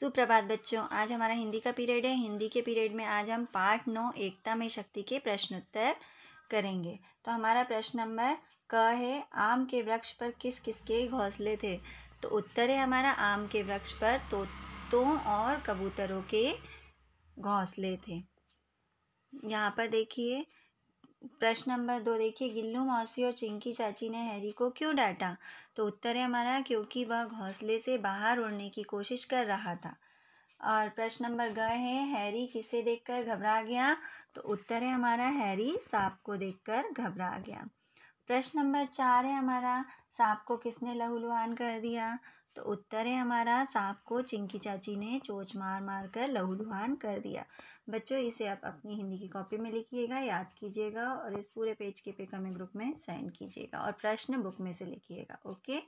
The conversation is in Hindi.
सुप्रभात बच्चों आज हमारा हिंदी का पीरियड है हिंदी के पीरियड में आज हम पाठ नौ एकता में शक्ति के प्रश्नोत्तर करेंगे तो हमारा प्रश्न नंबर क है आम के वृक्ष पर किस किस के घोंसले थे तो उत्तर है हमारा आम के वृक्ष पर तोतों और कबूतरों के घोंसले थे यहाँ पर देखिए प्रश्न नंबर दो देखिए गिल्लू मौसी और चिंकी चाची ने हैरी को क्यों डांटा तो उत्तर है हमारा क्योंकि वह घोंसले से बाहर उड़ने की कोशिश कर रहा था और प्रश्न नंबर ग है हैरी किसे देखकर घबरा गया तो उत्तर है हमारा हैरी सांप को देखकर घबरा गया प्रश्न नंबर चार है हमारा सांप को किसने लहूलुहान कर दिया तो उत्तर है हमारा सांप को चिंकी चाची ने चोच मार मार कर लहूलुहान कर दिया बच्चों इसे आप अपनी हिंदी की कॉपी में लिखिएगा याद कीजिएगा और इस पूरे पेज के पे कमेंट ग्रुप में सेंड कीजिएगा और प्रश्न बुक में से लिखिएगा ओके